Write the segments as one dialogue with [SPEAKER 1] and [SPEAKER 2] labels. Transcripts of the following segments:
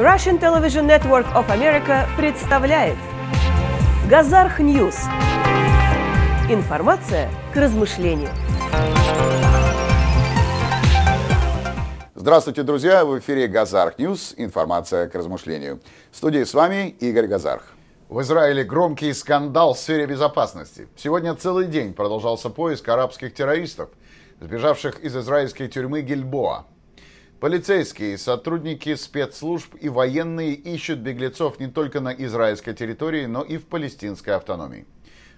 [SPEAKER 1] Russian Television Network of America представляет Газарх Ньюс. Информация к размышлению. Здравствуйте, друзья! В эфире Газарх Ньюс. Информация к размышлению. В студии с вами Игорь Газарх. В Израиле громкий скандал в сфере безопасности. Сегодня целый день продолжался поиск арабских террористов, сбежавших из израильской тюрьмы Гильбоа. Полицейские, сотрудники спецслужб и военные ищут беглецов не только на израильской территории, но и в палестинской автономии.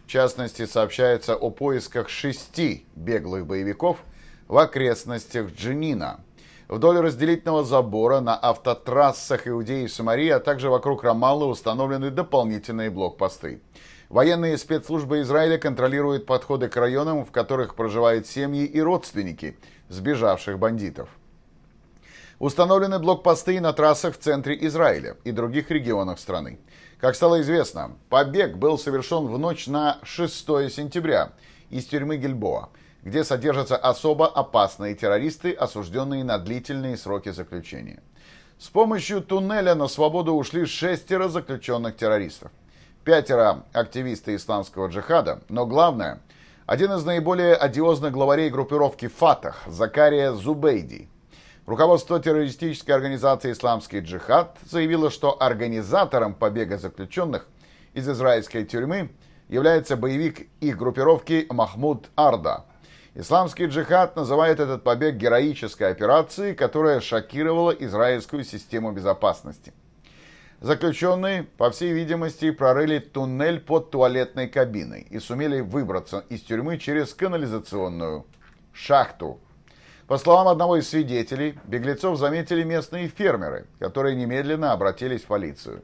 [SPEAKER 1] В частности, сообщается о поисках шести беглых боевиков в окрестностях Джинина, вдоль разделительного забора на автотрассах Иудеи и Самарии, а также вокруг Рамалы установлены дополнительные блокпосты. Военные спецслужбы Израиля контролируют подходы к районам, в которых проживают семьи и родственники сбежавших бандитов. Установлены блокпосты на трассах в центре Израиля и других регионах страны. Как стало известно, побег был совершен в ночь на 6 сентября из тюрьмы Гельбоа, где содержатся особо опасные террористы, осужденные на длительные сроки заключения. С помощью туннеля на свободу ушли шестеро заключенных террористов. Пятеро – активисты исламского джихада, но главное – один из наиболее одиозных главарей группировки «Фатах» Закария Зубейди – Руководство террористической организации «Исламский джихад» заявило, что организатором побега заключенных из израильской тюрьмы является боевик их группировки Махмуд Арда. Исламский джихад называет этот побег героической операцией, которая шокировала израильскую систему безопасности. Заключенные, по всей видимости, прорыли туннель под туалетной кабиной и сумели выбраться из тюрьмы через канализационную шахту – по словам одного из свидетелей, беглецов заметили местные фермеры, которые немедленно обратились в полицию.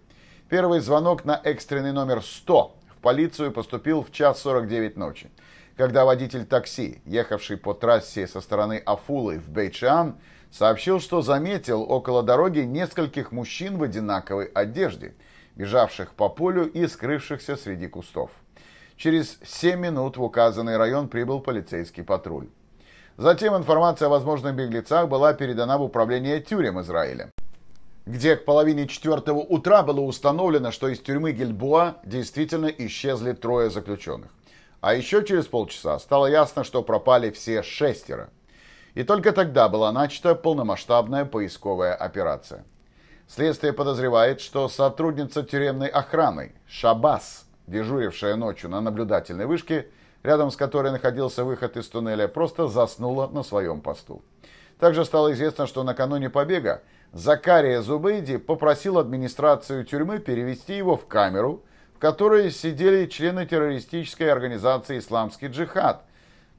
[SPEAKER 1] Первый звонок на экстренный номер 100 в полицию поступил в час 49 ночи, когда водитель такси, ехавший по трассе со стороны Афулы в Бейчан, сообщил, что заметил около дороги нескольких мужчин в одинаковой одежде, бежавших по полю и скрывшихся среди кустов. Через 7 минут в указанный район прибыл полицейский патруль. Затем информация о возможных беглецах была передана в управление тюрем Израиля, где к половине четвертого утра было установлено, что из тюрьмы Гельбуа действительно исчезли трое заключенных. А еще через полчаса стало ясно, что пропали все шестеро. И только тогда была начата полномасштабная поисковая операция. Следствие подозревает, что сотрудница тюремной охраны Шабас, дежурившая ночью на наблюдательной вышке, рядом с которой находился выход из туннеля, просто заснула на своем посту. Также стало известно, что накануне побега Закария Зубейди попросил администрацию тюрьмы перевести его в камеру, в которой сидели члены террористической организации «Исламский джихад».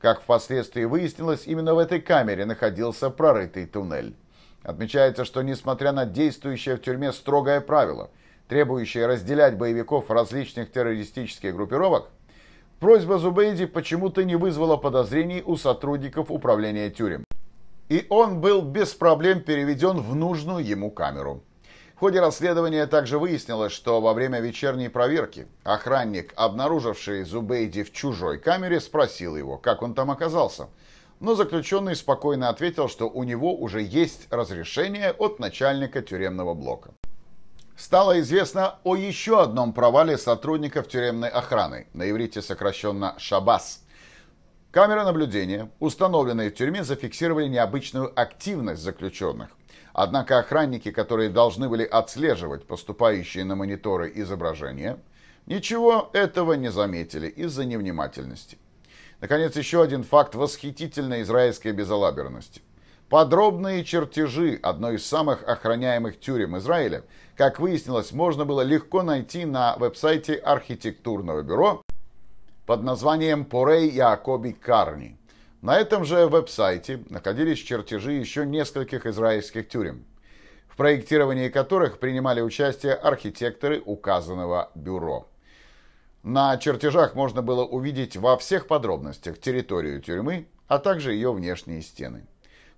[SPEAKER 1] Как впоследствии выяснилось, именно в этой камере находился прорытый туннель. Отмечается, что несмотря на действующее в тюрьме строгое правило, требующее разделять боевиков различных террористических группировок, Просьба Зубейди почему-то не вызвала подозрений у сотрудников управления тюрем. И он был без проблем переведен в нужную ему камеру. В ходе расследования также выяснилось, что во время вечерней проверки охранник, обнаруживший Зубейди в чужой камере, спросил его, как он там оказался. Но заключенный спокойно ответил, что у него уже есть разрешение от начальника тюремного блока стало известно о еще одном провале сотрудников тюремной охраны, на иврите сокращенно «Шабас». Камеры наблюдения, установленные в тюрьме, зафиксировали необычную активность заключенных. Однако охранники, которые должны были отслеживать поступающие на мониторы изображения, ничего этого не заметили из-за невнимательности. Наконец, еще один факт восхитительной израильской безалаберности. Подробные чертежи одной из самых охраняемых тюрем Израиля как выяснилось, можно было легко найти на веб-сайте архитектурного бюро под названием «Порей Якоби Карни». На этом же веб-сайте находились чертежи еще нескольких израильских тюрем, в проектировании которых принимали участие архитекторы указанного бюро. На чертежах можно было увидеть во всех подробностях территорию тюрьмы, а также ее внешние стены.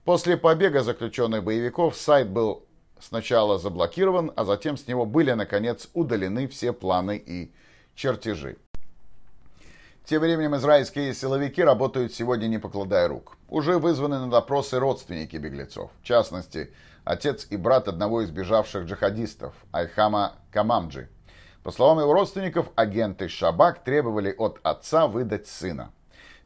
[SPEAKER 1] После побега заключенных боевиков сайт был сначала заблокирован, а затем с него были, наконец, удалены все планы и чертежи. Тем временем израильские силовики работают сегодня не покладая рук. Уже вызваны на допросы родственники беглецов. В частности, отец и брат одного из бежавших джихадистов, Айхама Камамджи. По словам его родственников, агенты Шабак требовали от отца выдать сына.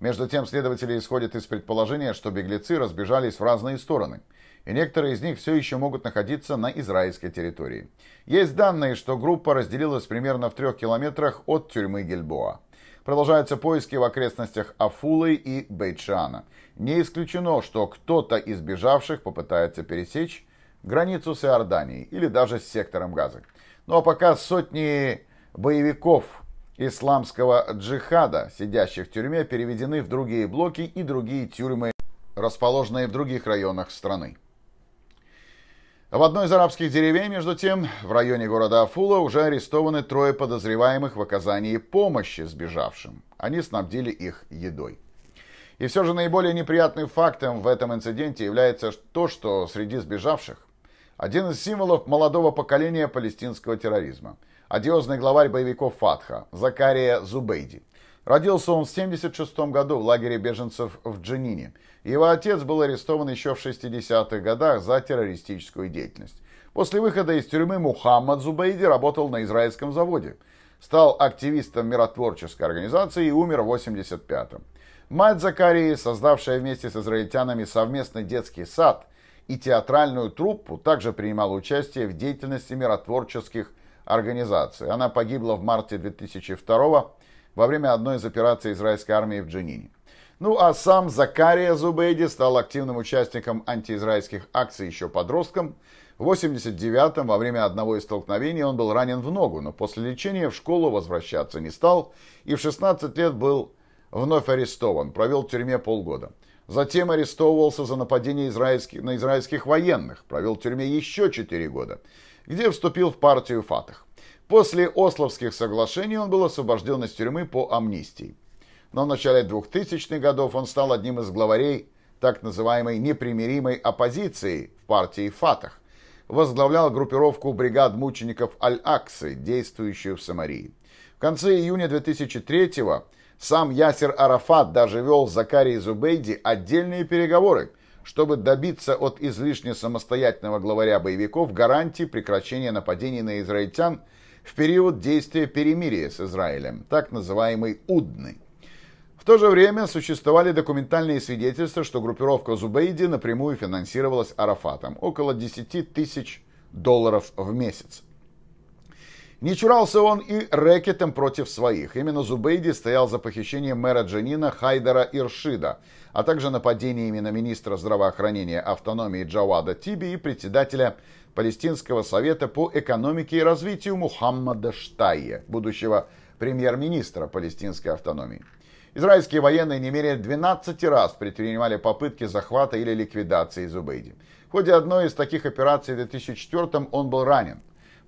[SPEAKER 1] Между тем, следователи исходят из предположения, что беглецы разбежались в разные стороны – и некоторые из них все еще могут находиться на израильской территории. Есть данные, что группа разделилась примерно в трех километрах от тюрьмы Гельбоа. Продолжаются поиски в окрестностях Афулы и Бейтшана. Не исключено, что кто-то из бежавших попытается пересечь границу с Иорданией или даже с сектором Газа. Ну а пока сотни боевиков исламского джихада, сидящих в тюрьме, переведены в другие блоки и другие тюрьмы, расположенные в других районах страны. В одной из арабских деревень, между тем, в районе города Афула уже арестованы трое подозреваемых в оказании помощи сбежавшим. Они снабдили их едой. И все же наиболее неприятным фактом в этом инциденте является то, что среди сбежавших один из символов молодого поколения палестинского терроризма, одиозный главарь боевиков Фатха Закария Зубейди – Родился он в 1976 году в лагере беженцев в Дженине. Его отец был арестован еще в 60-х годах за террористическую деятельность. После выхода из тюрьмы Мухаммад Зубаиди работал на израильском заводе. Стал активистом миротворческой организации и умер в 85-м. Мать Закарии, создавшая вместе с израильтянами совместный детский сад и театральную труппу, также принимала участие в деятельности миротворческих организаций. Она погибла в марте 2002 года во время одной из операций израильской армии в Дженине. Ну а сам Закария Зубейди стал активным участником антиизраильских акций еще подростком. В 89-м во время одного из столкновений он был ранен в ногу, но после лечения в школу возвращаться не стал и в 16 лет был вновь арестован, провел в тюрьме полгода. Затем арестовывался за нападение израильских, на израильских военных, провел в тюрьме еще 4 года, где вступил в партию Фатах. После Ословских соглашений он был освобожден из тюрьмы по амнистии. Но в начале 2000-х годов он стал одним из главарей так называемой непримиримой оппозиции в партии Фатах. Возглавлял группировку бригад мучеников Аль-Аксы, действующую в Самарии. В конце июня 2003-го сам Ясер Арафат даже вел с Закарией Зубейди отдельные переговоры, чтобы добиться от излишне самостоятельного главаря боевиков гарантии прекращения нападений на израильтян – в период действия перемирия с Израилем, так называемой Удны. В то же время существовали документальные свидетельства, что группировка Зубейди напрямую финансировалась Арафатом, около 10 тысяч долларов в месяц. Не чурался он и рэкетом против своих. Именно Зубейди стоял за похищением мэра Джанина Хайдера Иршида, а также нападениями на министра здравоохранения автономии Джавада Тиби и председателя Палестинского совета по экономике и развитию Мухаммада Штайя, будущего премьер-министра палестинской автономии. Израильские военные не менее 12 раз предпринимали попытки захвата или ликвидации Зубейди. В ходе одной из таких операций в 2004 он был ранен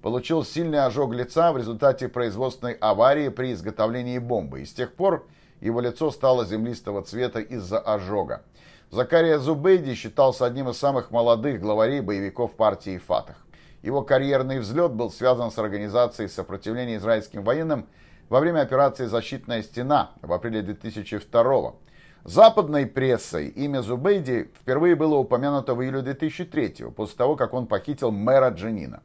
[SPEAKER 1] получил сильный ожог лица в результате производственной аварии при изготовлении бомбы, и с тех пор его лицо стало землистого цвета из-за ожога. Закария Зубейди считался одним из самых молодых главарей боевиков партии Фатах. Его карьерный взлет был связан с организацией сопротивления израильским военным во время операции «Защитная стена» в апреле 2002 года. Западной прессой имя Зубейди впервые было упомянуто в июле 2003 после того, как он похитил мэра Дженина.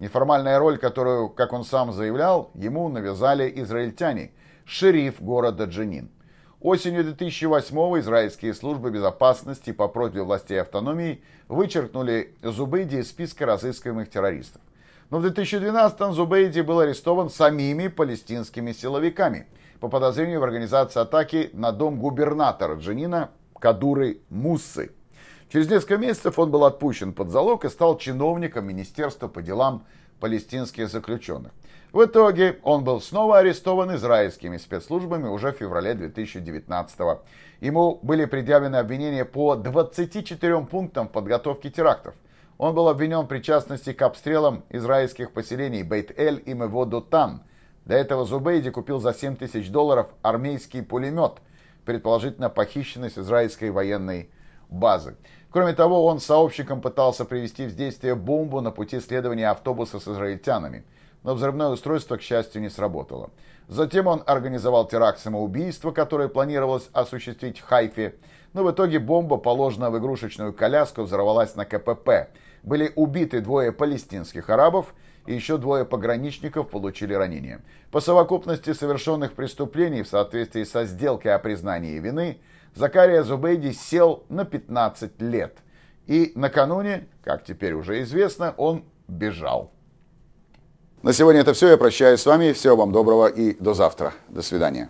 [SPEAKER 1] Неформальная роль, которую, как он сам заявлял, ему навязали израильтяне, шериф города Дженин. Осенью 2008-го израильские службы безопасности по просьбе властей автономии вычеркнули Зубейди из списка разыскиваемых террористов. Но в 2012-м Зубейди был арестован самими палестинскими силовиками по подозрению в организации атаки на дом губернатора Дженина Кадуры Муссы. Через несколько месяцев он был отпущен под залог и стал чиновником Министерства по делам палестинских заключенных. В итоге он был снова арестован израильскими спецслужбами уже в феврале 2019 года. Ему были предъявлены обвинения по 24 пунктам подготовки терактов. Он был обвинен в причастности к обстрелам израильских поселений Бейт-Эль и Меводутан. До этого Зубейди купил за 7 тысяч долларов армейский пулемет, предположительно похищенный с израильской военной базы. Кроме того, он сообщником пытался привести в действие бомбу на пути следования автобуса с израильтянами, но взрывное устройство, к счастью, не сработало. Затем он организовал теракт самоубийства, которое планировалось осуществить в Хайфе, но в итоге бомба, положенная в игрушечную коляску, взорвалась на КПП. Были убиты двое палестинских арабов, и еще двое пограничников получили ранения. По совокупности совершенных преступлений в соответствии со сделкой о признании вины – Закария Зубейди сел на 15 лет. И накануне, как теперь уже известно, он бежал. На сегодня это все. Я прощаюсь с вами. Всего вам доброго и до завтра. До свидания.